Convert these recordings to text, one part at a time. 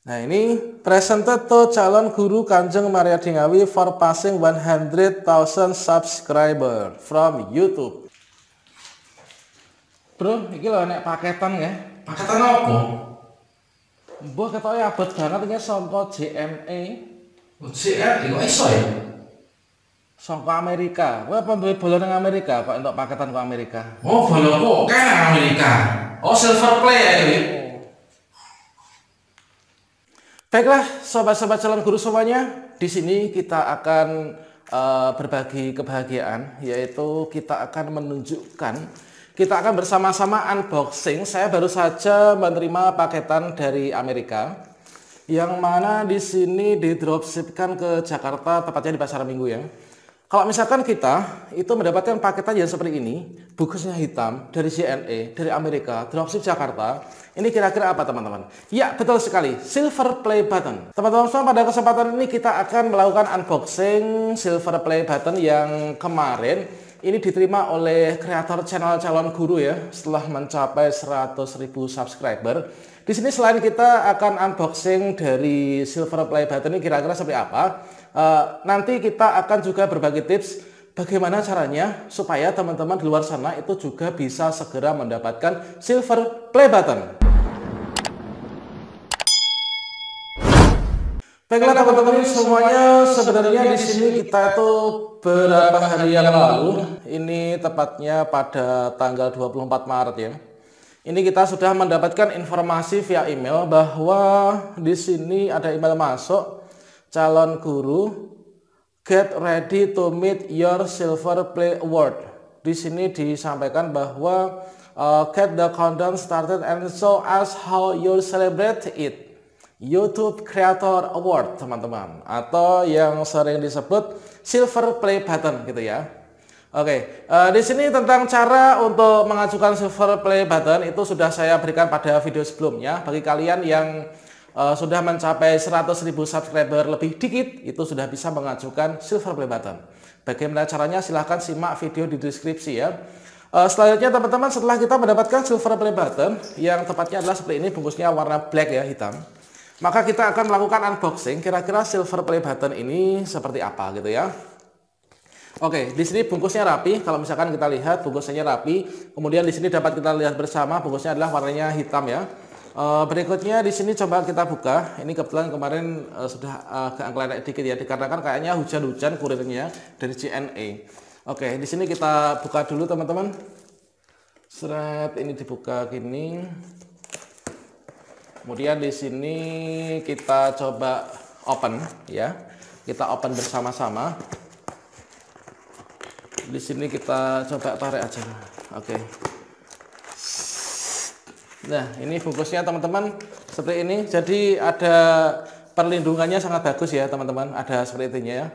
Nah ini presented to calon guru Kanjeng Maria Dingawi for passing 100,000 subscriber from YouTube. Bro, ini loh nek paketan ya. Paketan apa? Bu ketok ya abot banget iki JMA. JME. JME kok iso ya? Songko Amerika. Bu apa beli bola dengan Amerika kok untuk paketan ke Amerika? Oh, bolong kok kan Amerika. Oh, silver play ya ini? Baiklah, sobat-sobat calon guru semuanya, di sini kita akan uh, berbagi kebahagiaan, yaitu kita akan menunjukkan, kita akan bersama-sama unboxing. Saya baru saja menerima paketan dari Amerika, yang mana di sini di didropshipkan ke Jakarta, tepatnya di pasar Minggu ya. Kalau misalkan kita itu mendapatkan paketan yang seperti ini, bungkusnya hitam dari CNE, dari Amerika, dropship Jakarta, ini kira-kira apa teman-teman? Ya, betul sekali, silver play button. Teman-teman semua pada kesempatan ini kita akan melakukan unboxing silver play button yang kemarin ini diterima oleh kreator channel calon guru ya setelah mencapai 100.000 subscriber. Di sini selain kita akan unboxing dari silver play button ini kira-kira seperti apa, Eh, nanti kita akan juga berbagi tips bagaimana caranya supaya teman-teman di luar sana itu juga bisa segera mendapatkan silver play button. Baiklah teman-teman semuanya, sebenarnya di sini kita itu berapa hari yang lalu, ini tepatnya pada tanggal 24 Maret ya. Ini kita sudah mendapatkan informasi via email bahwa di sini ada email masuk calon guru get ready to meet your silver play award di sini disampaikan bahwa uh, get the countdown started and show us how you celebrate it YouTube Creator Award teman-teman atau yang sering disebut silver play button gitu ya Oke, okay. uh, di sini tentang cara untuk mengajukan silver play button itu sudah saya berikan pada video sebelumnya. Bagi kalian yang Eh, sudah mencapai 100.000 subscriber lebih dikit, itu sudah bisa mengajukan silver play button. Bagaimana caranya? Silahkan simak video di deskripsi ya. Uh, selanjutnya teman-teman setelah kita mendapatkan silver play button yang tepatnya adalah seperti ini bungkusnya warna black ya hitam maka kita akan melakukan unboxing kira-kira silver play button ini seperti apa gitu ya Oke, di sini bungkusnya rapi. Kalau misalkan kita lihat bungkusnya rapi, kemudian di sini dapat kita lihat bersama bungkusnya adalah warnanya hitam ya. Eh, berikutnya di sini coba kita buka. Ini kebetulan kemarin uh, sudah agak uh, eh, ngelenek dikit ya dikarenakan kayaknya hujan-hujan kurirnya dari CNA. E. Oke, di sini kita buka dulu teman-teman. Seret ini dibuka gini. Kemudian di sini kita coba open ya. Kita open bersama-sama. Di sini kita coba tarik aja. Oke. Nah, ini fokusnya teman-teman seperti ini. Jadi ada perlindungannya sangat bagus ya teman-teman. Ada seperti ini ya.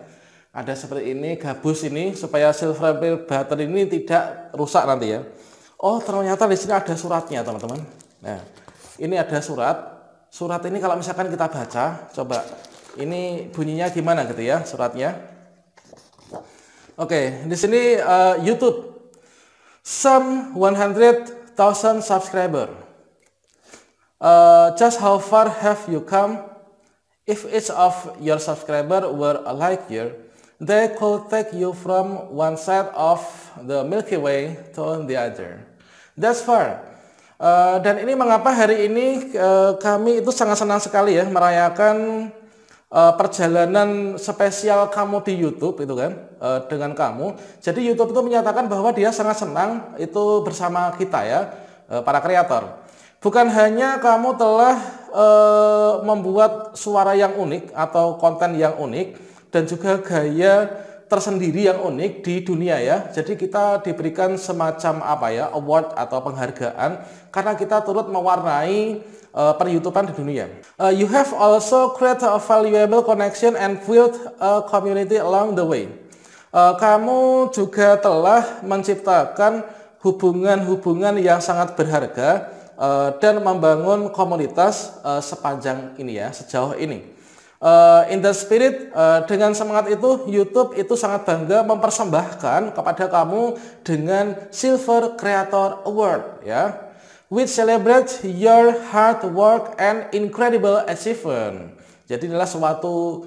Ada seperti ini gabus ini supaya silver butter ini tidak rusak nanti ya. Oh, ternyata di sini ada suratnya teman-teman. Nah, ini ada surat. Surat ini kalau misalkan kita baca, coba ini bunyinya gimana gitu ya suratnya. Oke, di sini uh, YouTube some 100,000 subscriber. Uh, just how far have you come? If each of your subscriber were a light year, they could take you from one side of the Milky Way to the other. That's far. Uh, dan ini mengapa hari ini uh, kami itu sangat senang sekali ya merayakan uh, perjalanan spesial kamu di YouTube itu kan uh, dengan kamu. Jadi YouTube itu menyatakan bahwa dia sangat senang itu bersama kita ya uh, para kreator. Bukan hanya kamu telah e, membuat suara yang unik atau konten yang unik dan juga gaya tersendiri yang unik di dunia ya. Jadi kita diberikan semacam apa ya award atau penghargaan karena kita turut mewarnai uh, eh, peryoutuban di dunia. Uh, you have also created a valuable connection and built a community along the way. Uh, kamu juga telah menciptakan hubungan-hubungan yang sangat berharga Eh, dan membangun komunitas eh, sepanjang ini ya, sejauh ini. Eh, in the spirit, dengan semangat itu, YouTube itu sangat bangga mempersembahkan kepada kamu dengan Silver Creator Award ya, which celebrates your hard work and incredible achievement. Jadi inilah suatu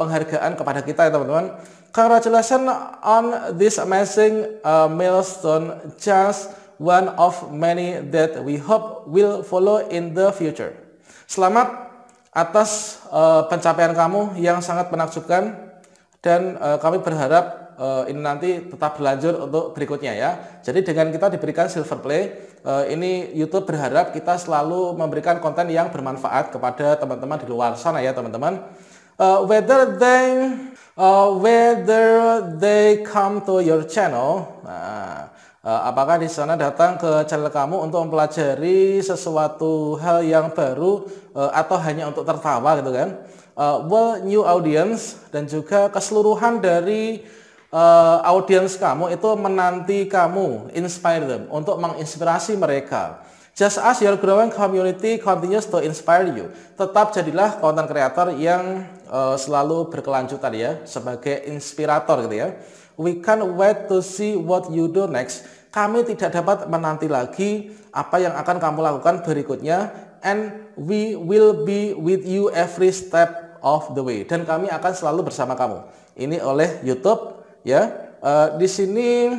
penghargaan kepada kita ya teman-teman. Congratulations on this amazing milestone just one of many that we hope will follow in the future. Selamat atas uh, pencapaian kamu yang sangat menakjubkan dan uh, kami berharap uh, ini nanti tetap berlanjut untuk berikutnya ya. Jadi dengan kita diberikan silver play, uh, ini YouTube berharap kita selalu memberikan konten yang bermanfaat kepada teman-teman di luar sana ya teman-teman. Uh, whether they uh, whether they come to your channel. Nah, Eh, apakah di sana datang ke channel kamu untuk mempelajari sesuatu hal yang baru eh, atau hanya untuk tertawa gitu kan? Eh, well, new audience dan juga keseluruhan dari audience kamu itu menanti kamu, inspire them untuk menginspirasi mereka. Just as your growing community continues to inspire you, tetap jadilah content creator yang selalu berkelanjutan ya, sebagai inspirator gitu ya. We can't wait to see what you do next. Kami tidak dapat menanti lagi apa yang akan kamu lakukan berikutnya. And we will be with you every step of the way. Dan kami akan selalu bersama kamu. Ini oleh YouTube ya. Uh, di sini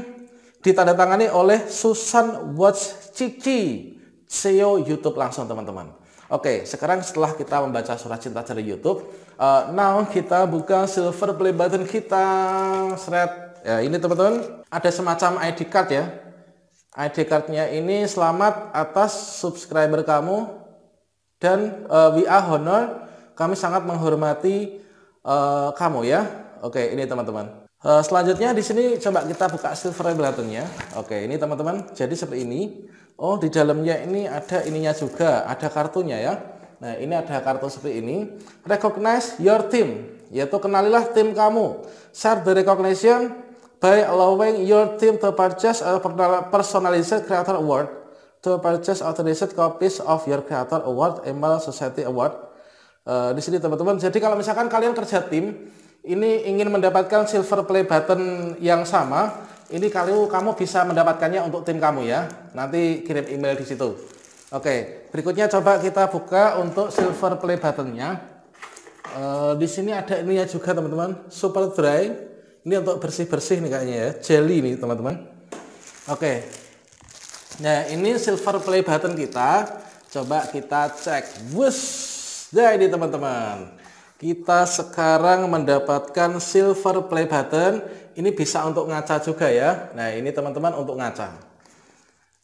ditandatangani oleh Susan Watts Cici, CEO YouTube langsung teman-teman. Oke, sekarang setelah kita membaca surat cinta dari YouTube, Uh, now kita buka silver play button kita. Seret. Ya, ini teman-teman ada semacam ID card ya. ID cardnya ini selamat atas subscriber kamu dan uh, eh, we are honor. Kami sangat menghormati uh, kamu ya. Oke, ini teman-teman. Uh, selanjutnya di sini coba kita buka silver buttonnya. Oke, ini teman-teman. Jadi seperti ini. Oh, di dalamnya ini ada ininya juga, ada kartunya ya. Nah, ini ada kartu seperti ini. Recognize your team, yaitu kenalilah tim kamu. Share the recognition by allowing your team to purchase a personalized creator award, to purchase authorized copies of your creator award, email society award. Uh, di sini teman-teman. Jadi kalau misalkan kalian kerja tim, ini ingin mendapatkan silver play button yang sama, ini kalau kamu bisa mendapatkannya untuk tim kamu ya. Nanti kirim email di situ. Oke, berikutnya coba kita buka untuk silver play buttonnya. E, di sini ada ininya juga teman-teman, super dry. Ini untuk bersih-bersih nih kayaknya ya, jelly nih teman-teman. Oke, nah ini silver play button kita. Coba kita cek, bus. Nah ini teman-teman, kita sekarang mendapatkan silver play button. Ini bisa untuk ngaca juga ya. Nah ini teman-teman untuk ngaca.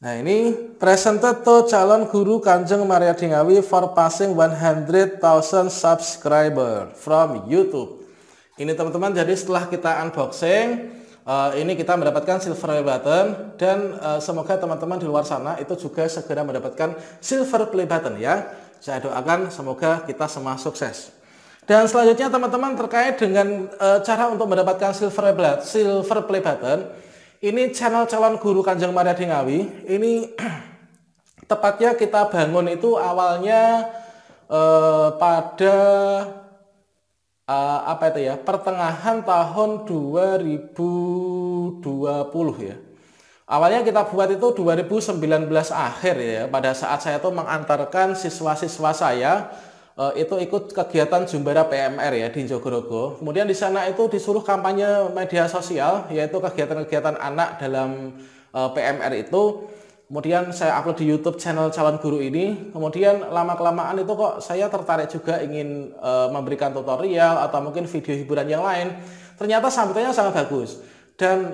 Nah ini presented to calon guru Kanjeng Maria Dingawi for passing 100,000 subscriber from YouTube. Ini teman-teman jadi setelah kita unboxing eh, ini kita mendapatkan silver play button dan eh, semoga teman-teman di luar sana itu juga segera mendapatkan silver play button ya. Saya doakan semoga kita semua sukses. Dan selanjutnya teman-teman terkait dengan uh, cara untuk mendapatkan silver silver play button ini channel calon guru Kanjeng Maria Dingawi. Ini tepatnya kita bangun itu awalnya eh, pada eh, apa itu ya? Pertengahan tahun 2020 ya. Awalnya kita buat itu 2019 akhir ya. Pada saat saya tuh mengantarkan siswa-siswa saya Eh, itu ikut kegiatan Jumbara PMR ya di Jogorogo. Kemudian di sana itu disuruh kampanye media sosial yaitu kegiatan-kegiatan anak dalam eh, PMR itu. Kemudian saya upload di YouTube channel calon guru ini. Kemudian lama kelamaan itu kok saya tertarik juga ingin eh, memberikan tutorial atau mungkin video hiburan yang lain. Ternyata sambutannya sangat bagus. Dan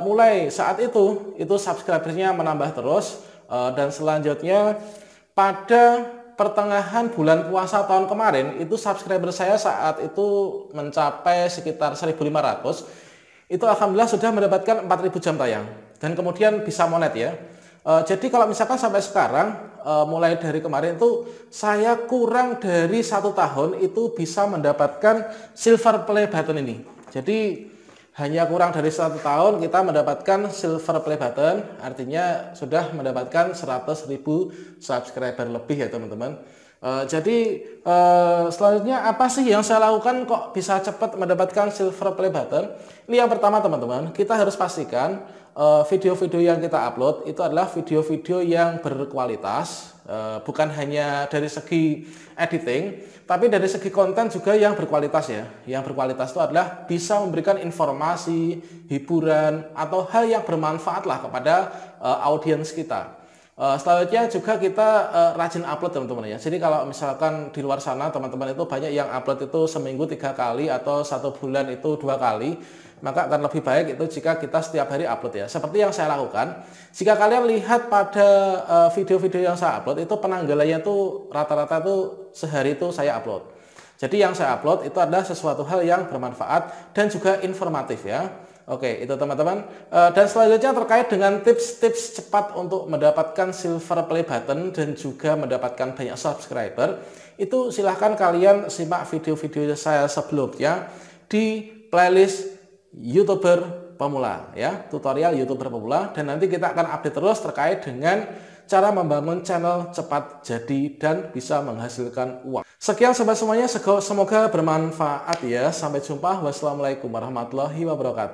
mulai saat itu itu subscribernya menambah terus dan selanjutnya pada pertengahan bulan puasa tahun kemarin itu subscriber saya saat itu mencapai sekitar 1.500 itu alhamdulillah sudah mendapatkan 4.000 jam tayang dan kemudian bisa monet ya. E, jadi kalau misalkan sampai sekarang e, mulai dari kemarin itu saya kurang dari satu tahun itu bisa mendapatkan silver play button ini. Jadi hanya kurang dari satu tahun kita mendapatkan silver play button artinya sudah mendapatkan 100.000 subscriber lebih ya teman-teman uh, jadi uh, selanjutnya apa sih yang saya lakukan kok bisa cepat mendapatkan silver play button ini yang pertama teman-teman kita harus pastikan Eh, video-video yang kita upload itu adalah video-video yang berkualitas, eh, bukan hanya dari segi editing, tapi dari segi konten juga yang berkualitas ya. Yang berkualitas itu adalah bisa memberikan informasi, hiburan, atau hal yang bermanfaat lah kepada eh, audiens kita. Selanjutnya juga kita rajin upload teman-teman ya. Jadi kalau misalkan di luar sana teman-teman itu banyak yang upload itu seminggu tiga kali atau satu bulan itu dua kali maka akan lebih baik itu jika kita setiap hari upload ya. Seperti yang saya lakukan, jika kalian lihat pada e, video-video yang saya upload itu penanggalannya itu rata-rata itu sehari itu saya upload. Jadi yang saya upload itu adalah sesuatu hal yang bermanfaat dan juga informatif ya. Oke, itu teman-teman. E, dan selanjutnya terkait dengan tips-tips cepat untuk mendapatkan silver play button dan juga mendapatkan banyak subscriber, itu silahkan kalian simak video-video saya sebelumnya di playlist YouTuber pemula ya, tutorial YouTuber pemula dan nanti kita akan update terus terkait dengan cara membangun channel cepat jadi dan bisa menghasilkan uang. Sekian sobat semuanya, semoga bermanfaat ya. Sampai jumpa. Wassalamualaikum warahmatullahi wabarakatuh.